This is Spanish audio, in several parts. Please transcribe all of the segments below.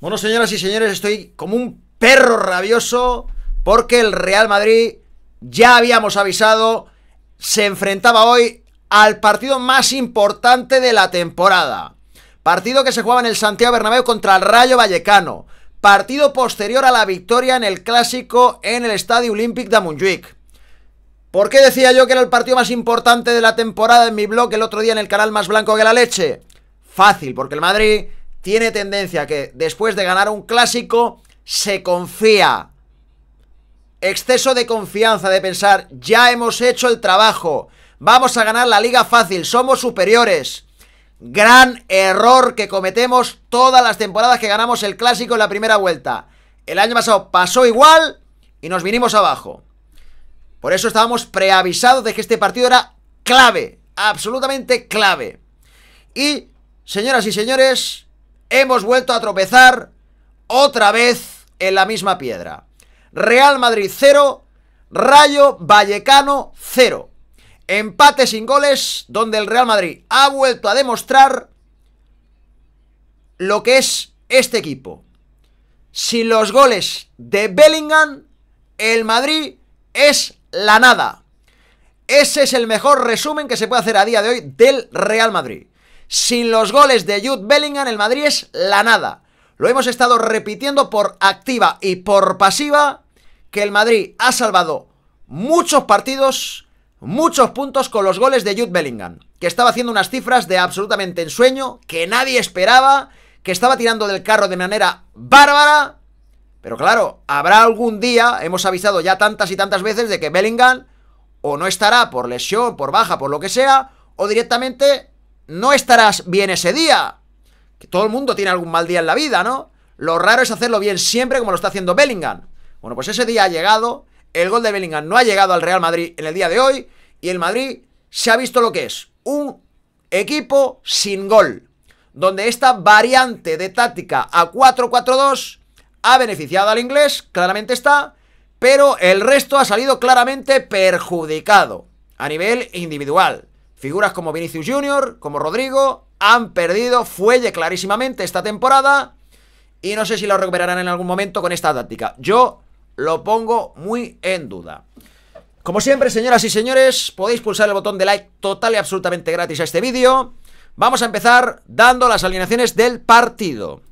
Bueno, señoras y señores, estoy como un perro rabioso porque el Real Madrid, ya habíamos avisado, se enfrentaba hoy al partido más importante de la temporada. Partido que se jugaba en el Santiago Bernabéu contra el Rayo Vallecano. Partido posterior a la victoria en el Clásico en el Estadio Olímpic de Montjuic. ¿Por qué decía yo que era el partido más importante de la temporada en mi blog el otro día en el canal Más Blanco que la Leche? Fácil, porque el Madrid tiene tendencia que después de ganar un clásico se confía. Exceso de confianza de pensar, ya hemos hecho el trabajo, vamos a ganar la liga fácil, somos superiores. Gran error que cometemos todas las temporadas que ganamos el clásico en la primera vuelta. El año pasado pasó igual y nos vinimos abajo. Por eso estábamos preavisados de que este partido era clave, absolutamente clave. Y, señoras y señores, hemos vuelto a tropezar otra vez en la misma piedra. Real Madrid 0, Rayo Vallecano 0. Empate sin goles donde el Real Madrid ha vuelto a demostrar lo que es este equipo. Sin los goles de Bellingham, el Madrid es la nada. Ese es el mejor resumen que se puede hacer a día de hoy del Real Madrid. Sin los goles de Jude Bellingham, el Madrid es la nada. Lo hemos estado repitiendo por activa y por pasiva que el Madrid ha salvado muchos partidos, muchos puntos con los goles de Jude Bellingham, que estaba haciendo unas cifras de absolutamente ensueño, que nadie esperaba, que estaba tirando del carro de manera bárbara. Pero claro, habrá algún día, hemos avisado ya tantas y tantas veces de que Bellingham o no estará por lesión, por baja, por lo que sea, o directamente no estarás bien ese día. Que todo el mundo tiene algún mal día en la vida, ¿no? Lo raro es hacerlo bien siempre como lo está haciendo Bellingham. Bueno, pues ese día ha llegado, el gol de Bellingham no ha llegado al Real Madrid en el día de hoy y el Madrid se ha visto lo que es, un equipo sin gol, donde esta variante de táctica a 4-4-2 ha beneficiado al inglés, claramente está, pero el resto ha salido claramente perjudicado a nivel individual. Figuras como Vinicius Jr., como Rodrigo, han perdido fuelle clarísimamente esta temporada. Y no sé si lo recuperarán en algún momento con esta táctica. Yo lo pongo muy en duda. Como siempre, señoras y señores, podéis pulsar el botón de like total y absolutamente gratis a este vídeo. Vamos a empezar dando las alineaciones del partido.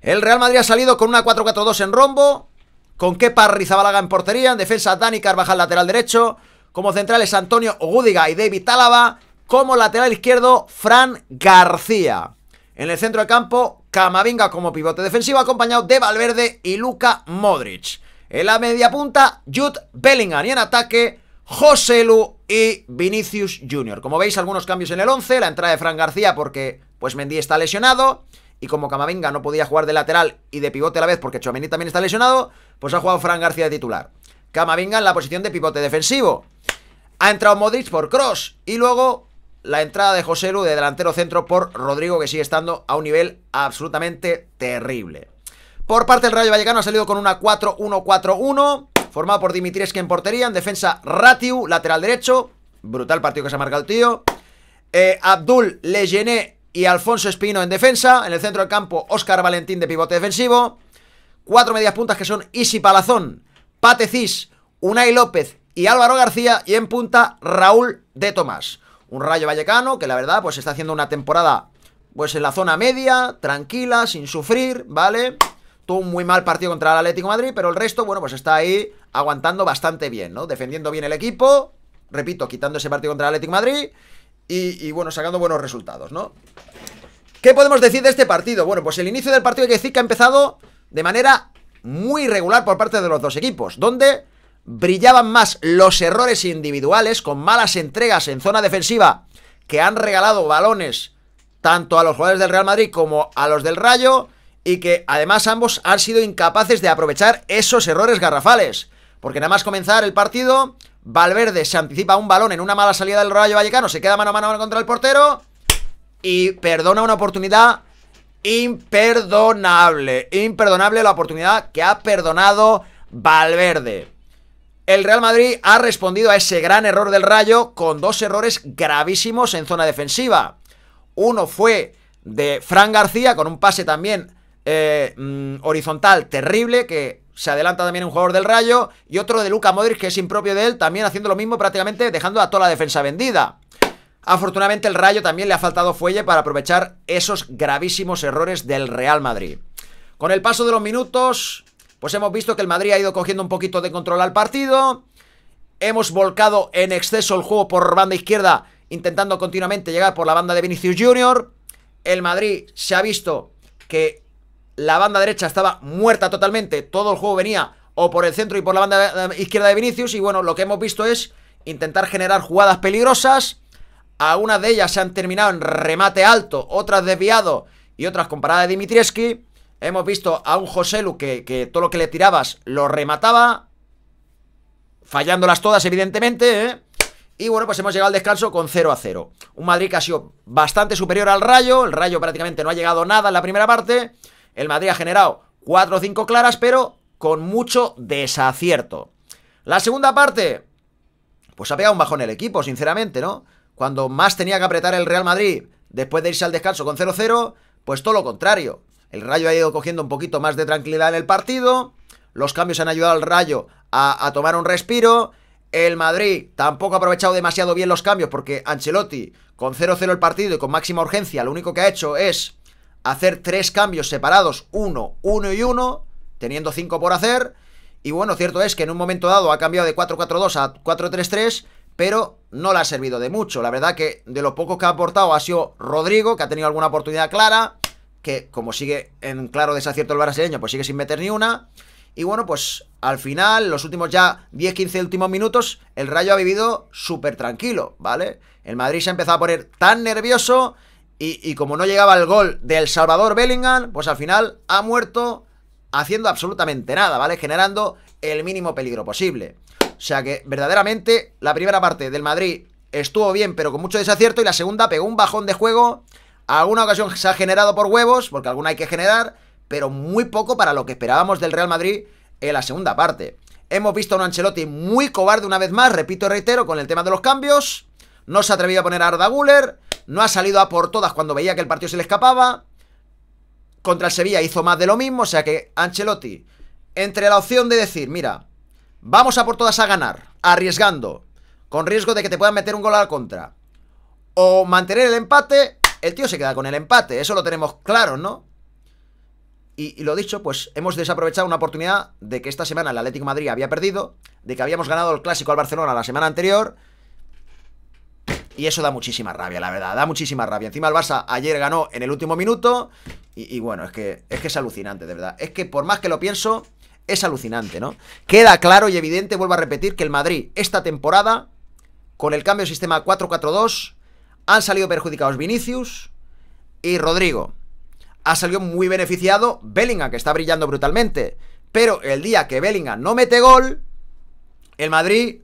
El Real Madrid ha salido con una 4-4-2 en rombo, con Kepa Rizabalaga en portería, en defensa Dani Carvajal lateral derecho, como centrales Antonio Gudiga y David Álava. Como lateral izquierdo Fran García. En el centro de campo Camavinga como pivote defensivo acompañado de Valverde y Luca Modric. En la media punta Jude Bellingham y en ataque José Lu y Vinicius Jr. Como veis algunos cambios en el 11, la entrada de Fran García porque pues Mendy está lesionado y como Camavinga no podía jugar de lateral y de pivote a la vez porque Chouameni también está lesionado, pues ha jugado Fran García de titular. Camavinga en la posición de pivote defensivo. Ha entrado Modric por Cross y luego la entrada de José Lu de delantero centro por Rodrigo, que sigue estando a un nivel absolutamente terrible. Por parte del Rayo Vallecano ha salido con una 4-1-4-1, formado por Dimitrescu en portería, en defensa Ratiu, lateral derecho, brutal partido que se ha marcado el tío. Eh, Abdul Lejené y Alfonso Espino en defensa, en el centro del campo Óscar Valentín de pivote defensivo. Cuatro medias puntas que son Isi Palazón, Cis, Unai López y Álvaro García y en punta Raúl de Tomás. Un Rayo Vallecano que la verdad pues está haciendo una temporada pues en la zona media, tranquila, sin sufrir, ¿vale? Tuvo un muy mal partido contra el Atlético Madrid, pero el resto, bueno, pues está ahí aguantando bastante bien, ¿no? Defendiendo bien el equipo, repito, quitando ese partido contra el Atlético Madrid y, bueno, sacando buenos resultados, ¿no? ¿Qué podemos decir de este partido? Bueno, pues el inicio del partido que decir ha empezado de manera muy regular por parte de los dos equipos, donde brillaban más los errores individuales con malas entregas en zona defensiva que han regalado balones tanto a los jugadores del Real Madrid como a los del Rayo y que además ambos han sido incapaces de aprovechar esos errores garrafales. Porque nada más comenzar el partido, Valverde se anticipa un balón en una mala salida del Rayo Vallecano, se queda mano a mano contra el portero y perdona una oportunidad imperdonable. Imperdonable la oportunidad que ha perdonado Valverde. El Real Madrid ha respondido a ese gran error del Rayo con dos errores gravísimos en zona defensiva. Uno fue de Fran García con un pase también eh, mm, horizontal terrible que se adelanta también un jugador del Rayo y otro de Luca Modric que es impropio de él también haciendo lo mismo prácticamente dejando a toda la defensa vendida. Afortunadamente el Rayo también le ha faltado fuelle para aprovechar esos gravísimos errores del Real Madrid. Con el paso de los minutos, pues hemos visto que el Madrid ha ido cogiendo un poquito de control al partido. Hemos volcado en exceso el juego por banda izquierda, intentando continuamente llegar por la banda de Vinicius Jr. El Madrid se ha visto que la banda derecha estaba muerta totalmente. Todo el juego venía o por el centro y por la banda eh, izquierda de Vinicius. Y bueno, lo que hemos visto es intentar generar jugadas peligrosas. Algunas de ellas se han terminado en remate alto, otras desviado y otras con parada de Hemos visto a un José Luque que, todo lo que le tirabas lo remataba. Fallándolas todas, evidentemente, ¿eh? Y bueno, pues hemos llegado al descanso con 0 a 0. Un Madrid que ha sido bastante superior al Rayo. El Rayo prácticamente no ha llegado nada en la primera parte. El Madrid ha generado 4 o 5 claras, pero con mucho desacierto. La segunda parte, pues ha pegado un bajón el equipo, sinceramente, ¿no? Cuando más tenía que apretar el Real Madrid después de irse al descanso con 0-0, pues todo lo contrario. El Rayo ha ido cogiendo un poquito más de tranquilidad en el partido. Los cambios han ayudado al Rayo a, tomar un respiro. El Madrid tampoco ha aprovechado demasiado bien los cambios porque Ancelotti, con 0-0 el partido y con máxima urgencia, lo único que ha hecho es hacer tres cambios separados, uno, uno y uno, teniendo cinco por hacer. Y bueno, cierto es que en un momento dado ha cambiado de 4-4-2 a 4-3-3, pero no le ha servido de mucho. La verdad que de lo poco que ha aportado ha sido Rodrigo, que ha tenido alguna oportunidad clara que como sigue en claro desacierto el brasileño, pues sigue sin meter ni una. Y bueno, pues al final, los últimos ya 10-15 últimos minutos, el Rayo ha vivido súper tranquilo, ¿vale? El Madrid se ha empezado a poner tan nervioso y, como no llegaba el gol del Salvador Bellingham, pues al final ha muerto haciendo absolutamente nada, ¿vale? Generando el mínimo peligro posible. O sea que verdaderamente la primera parte del Madrid estuvo bien, pero con mucho desacierto y la segunda pegó un bajón de juego Alguna ocasión se ha generado por huevos, porque alguna hay que generar, pero muy poco para lo que esperábamos del Real Madrid en la segunda parte. Hemos visto a un Ancelotti muy cobarde una vez más, repito y reitero, con el tema de los cambios. No se ha atrevido a poner a Arda Guller, no ha salido a por todas cuando veía que el partido se le escapaba. Contra el Sevilla hizo más de lo mismo, o sea que Ancelotti, entre la opción de decir, mira, vamos a por todas a ganar, arriesgando, con riesgo de que te puedan meter un gol al contra, o mantener el empate, el tío se queda con el empate, eso lo tenemos claro, ¿no? Y, lo dicho, pues hemos desaprovechado una oportunidad de que esta semana el Atlético Madrid había perdido, de que habíamos ganado el clásico al Barcelona la semana anterior. Y eso da muchísima rabia, la verdad, da muchísima rabia. Encima el Barça ayer ganó en el último minuto. Y, bueno, es que, es que es alucinante, de verdad. Es que por más que lo pienso, es alucinante, ¿no? Queda claro y evidente, vuelvo a repetir, que el Madrid esta temporada, con el cambio de sistema 4-4-2, han salido perjudicados Vinicius y Rodrigo. Ha salido muy beneficiado Bellingham, que está brillando brutalmente. Pero el día que Bellingham no mete gol, el Madrid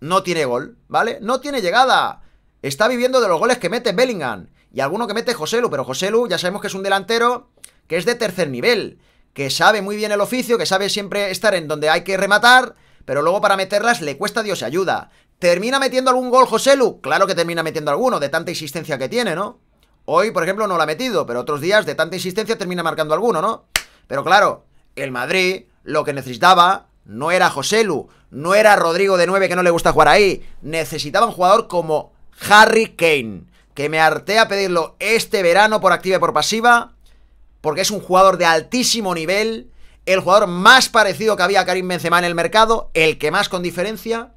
no tiene gol, ¿vale? No tiene llegada. Está viviendo de los goles que mete Bellingham. Y alguno que mete Joselu, pero Joselu ya sabemos que es un delantero que es de tercer nivel, que sabe muy bien el oficio, que sabe siempre estar en donde hay que rematar, pero luego para meterlas le cuesta Dios ayuda. ¿Termina metiendo algún gol José Lu? Claro que termina metiendo alguno, de tanta insistencia que tiene, ¿no? Hoy, por ejemplo, no lo ha metido, pero otros días de tanta insistencia termina marcando alguno, ¿no? Pero claro, el Madrid lo que necesitaba no era José Lu, no era Rodrigo de 9 que no le gusta jugar ahí. Necesitaba un jugador como Harry Kane, que me harté a pedirlo este verano por activa y por pasiva, porque es un jugador de altísimo nivel, el jugador más parecido que había a Karim Benzema en el mercado, el que más con diferencia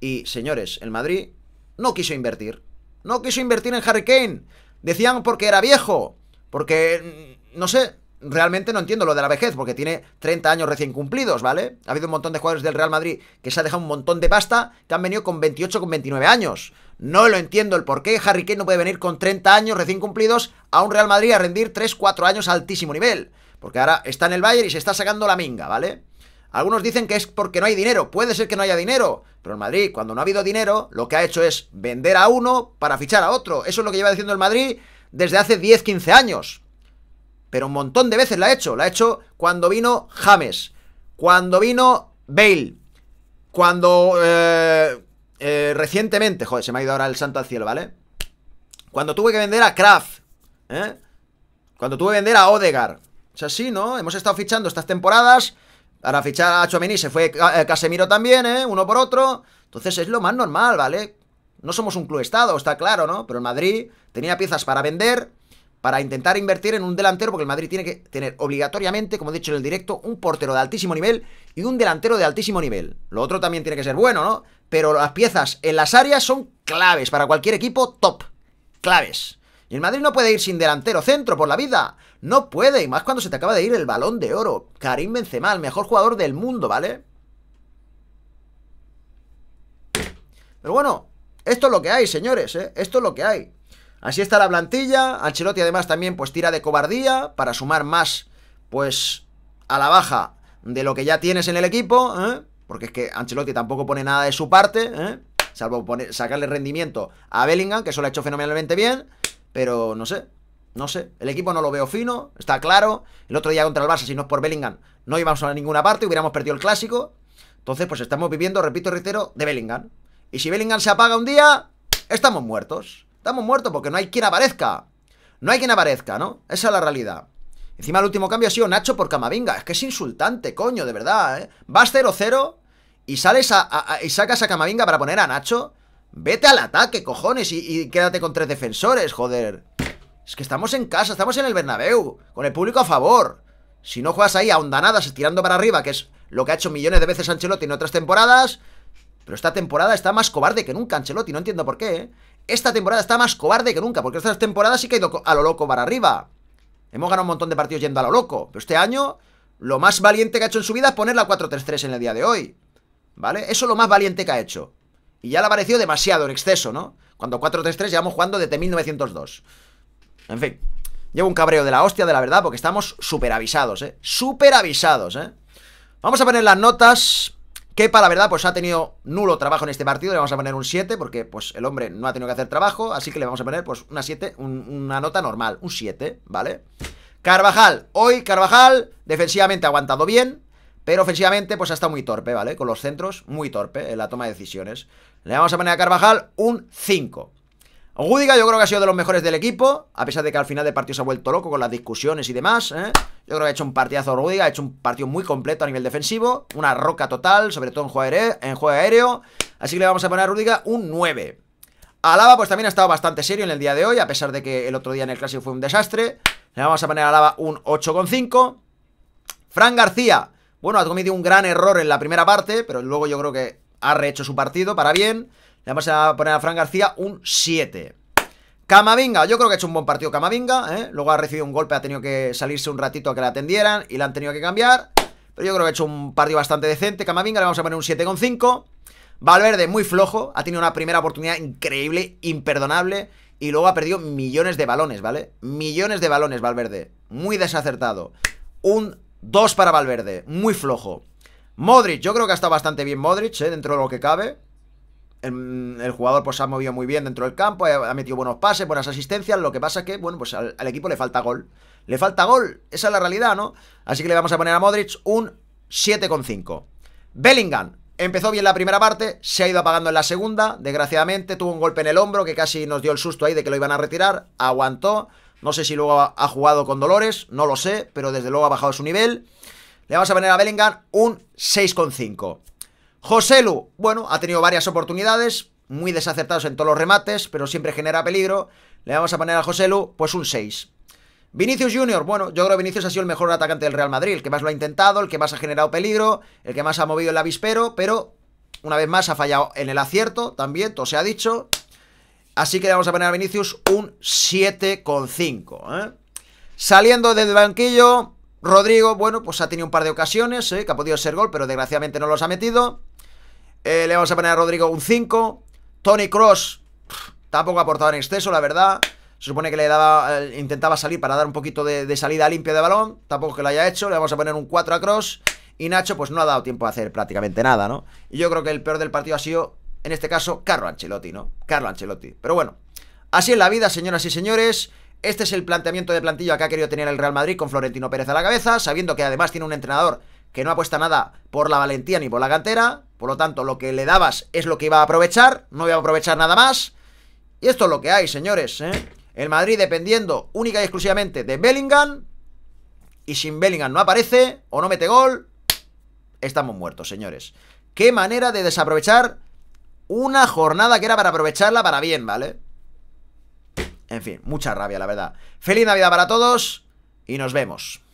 y, señores, el Madrid no quiso invertir. No quiso invertir en Harry Kane. Decían porque era viejo. Porque, mm, no sé, realmente no entiendo lo de la vejez, porque tiene 30 años recién cumplidos, ¿vale? Ha habido un montón de jugadores del Real Madrid que se ha dejado un montón de pasta, que han venido con 28, con 29 años. No lo entiendo el por qué Harry Kane no puede venir con 30 años recién cumplidos a un Real Madrid a rendir 3, 4 años a altísimo nivel. Porque ahora está en el Bayern y se está sacando la minga, ¿vale? Algunos dicen que es porque no hay dinero. Puede ser que no haya dinero. Pero el Madrid, cuando no ha habido dinero, lo que ha hecho es vender a uno para fichar a otro. Eso es lo que lleva diciendo el Madrid desde hace 10, 15 años. Pero un montón de veces la ha hecho. La ha hecho cuando vino James. Cuando vino Bale. Cuando... Eh, eh, recientemente... Joder, se me ha ido ahora el santo al cielo, ¿vale? Cuando tuve que vender a Kraft. ¿eh? Cuando tuve que vender a Odegar. Es así, ¿no? Hemos estado fichando estas temporadas para fichar a Chomini se fue eh, Casemiro también, ¿eh? Uno por otro. Entonces es lo más normal, ¿vale? No somos un club estado, está claro, ¿no? Pero el Madrid tenía piezas para vender, para intentar invertir en un delantero, porque el Madrid tiene que tener obligatoriamente, como he dicho en el directo, un portero de altísimo nivel y un delantero de altísimo nivel. Lo otro también tiene que ser bueno, ¿no? Pero las piezas en las áreas son claves para cualquier equipo top. Claves. Y el Madrid no puede ir sin delantero centro por la vida. No puede, y más cuando se te acaba de ir el balón de oro. Karim Benzema, el mejor jugador del mundo, ¿vale? Pero bueno, esto es lo que hay, señores, ¿eh? Esto es lo que hay. Así está la plantilla. Ancelotti además también pues tira de cobardía para sumar más pues a la baja de lo que ya tienes en el equipo, ¿eh? porque es que Ancelotti tampoco pone nada de su parte, ¿eh? salvo sacarle rendimiento a Bellingham, que eso lo ha hecho fenomenalmente bien, pero no sé, no sé. El equipo no lo veo fino, está claro. El otro día contra el Barça, si no es por Bellingham, no íbamos a ninguna parte, hubiéramos perdido el clásico. Entonces, pues estamos viviendo, repito, reitero, de Bellingham. Y si Bellingham se apaga un día, estamos muertos. Estamos muertos porque no hay quien aparezca. No hay quien aparezca, ¿no? Esa es la realidad. Encima el último cambio ha sido Nacho por Camavinga. Es que es insultante, coño, de verdad, ¿eh? Vas 0-0 y sales a, y sacas a Camavinga para poner a Nacho. Vete al ataque, cojones, y, quédate con tres defensores, joder. Es que estamos en casa, estamos en el Bernabéu, con el público a favor. Si no juegas ahí a ondanadas, estirando para arriba, que es lo que ha hecho millones de veces Ancelotti en otras temporadas, pero esta temporada está más cobarde que nunca, Ancelotti, no entiendo por qué. ¿eh? Esta temporada está más cobarde que nunca, porque estas temporadas sí que ha ido a lo loco para arriba. Hemos ganado un montón de partidos yendo a lo loco, pero este año lo más valiente que ha hecho en su vida es poner la 4-3-3 en el día de hoy. ¿Vale? Eso es lo más valiente que ha hecho. Y ya le ha parecido demasiado en exceso, ¿no? Cuando 4-3-3 llevamos jugando desde 1902. En fin, llevo un cabreo de la hostia, de la verdad, porque estamos super avisados, ¿eh? Súper avisados, ¿eh? Vamos a poner las notas. Que para la verdad, pues ha tenido nulo trabajo en este partido. Le vamos a poner un 7, porque pues el hombre no ha tenido que hacer trabajo. Así que le vamos a poner pues una 7, una nota normal, un 7, ¿vale? Carvajal, hoy Carvajal defensivamente ha aguantado bien. Pero ofensivamente, pues ha estado muy torpe, ¿vale? Con los centros, muy torpe en la toma de decisiones. Le vamos a poner a Carvajal un 5. Gudiga yo creo que ha sido de los mejores del equipo, a pesar de que al final del partido se ha vuelto loco con las discusiones y demás. ¿eh? Yo creo que ha hecho un partidazo Gudiga, ha hecho un partido muy completo a nivel defensivo, una roca total, sobre todo en juego, aéreo. En juego aéreo así que le vamos a poner a Rudiga un 9. Alaba pues también ha estado bastante serio en el día de hoy, a pesar de que el otro día en el Clásico fue un desastre. Le vamos a poner a Alaba un 8,5. Fran García, bueno, ha cometido un gran error en la primera parte, pero luego yo creo que ha rehecho su partido para bien. Le vamos a poner a Fran García un 7. Camavinga, yo creo que ha hecho un buen partido Camavinga, ¿eh? luego ha recibido un golpe, ha tenido que salirse un ratito a que la atendieran y la han tenido que cambiar, pero yo creo que ha hecho un partido bastante decente, Camavinga le vamos a poner un 7,5, Valverde muy flojo, ha tenido una primera oportunidad increíble, imperdonable, y luego ha perdido millones de balones, ¿vale? Millones de balones Valverde, muy desacertado, un Dos para Valverde, muy flojo. Modric, yo creo que ha estado bastante bien Modric, eh, dentro de lo que cabe. El, jugador pues se ha movido muy bien dentro del campo, eh, ha, metido buenos pases, buenas asistencias, lo que pasa que, bueno, pues al, al, equipo le falta gol. Le falta gol, esa es la realidad, ¿no? Así que le vamos a poner a Modric un 7,5. Bellingham, empezó bien la primera parte, se ha ido apagando en la segunda, desgraciadamente, tuvo un golpe en el hombro que casi nos dio el susto ahí de que lo iban a retirar, aguantó, no sé si luego ha jugado con Dolores, no lo sé, pero desde luego ha bajado su nivel. Le vamos a poner a Bellingham un 6,5. Joselu, bueno, ha tenido varias oportunidades, muy desacertados en todos los remates, pero siempre genera peligro. Le vamos a poner a Joselu pues un 6. Vinicius Junior, bueno, yo creo que Vinicius ha sido el mejor atacante del Real Madrid, el que más lo ha intentado, el que más ha generado peligro, el que más ha movido el avispero, pero una vez más ha fallado en el acierto también, todo se ha dicho. Así que le vamos a poner a Vinicius un 7,5. ¿eh? Saliendo del banquillo, Rodrigo, bueno, pues ha tenido un par de ocasiones, ¿eh? que ha podido ser gol, pero desgraciadamente no los ha metido. Eh, le vamos a poner a Rodrigo un 5. Tony Cross tampoco ha aportado en exceso, la verdad. Se supone que le daba, eh, intentaba salir para dar un poquito de, de, salida limpia de balón. Tampoco que lo haya hecho. Le vamos a poner un 4 a Cross. Y Nacho, pues no ha dado tiempo a hacer prácticamente nada, ¿no? Y yo creo que el peor del partido ha sido en este caso, Carlo Ancelotti, ¿no? Carlo Ancelotti. Pero bueno, así es la vida, señoras y señores. Este es el planteamiento de plantilla que ha querido tener el Real Madrid con Florentino Pérez a la cabeza, sabiendo que además tiene un entrenador que no apuesta nada por la valentía ni por la cantera. Por lo tanto, lo que le dabas es lo que iba a aprovechar, no iba a aprovechar nada más. Y esto es lo que hay, señores. ¿eh? El Madrid dependiendo única y exclusivamente de Bellingham. Y sin Bellingham no aparece o no mete gol, estamos muertos, señores. Qué manera de desaprovechar una jornada que era para aprovecharla para bien, ¿vale? En fin, mucha rabia, la verdad. Feliz Navidad para todos y nos vemos.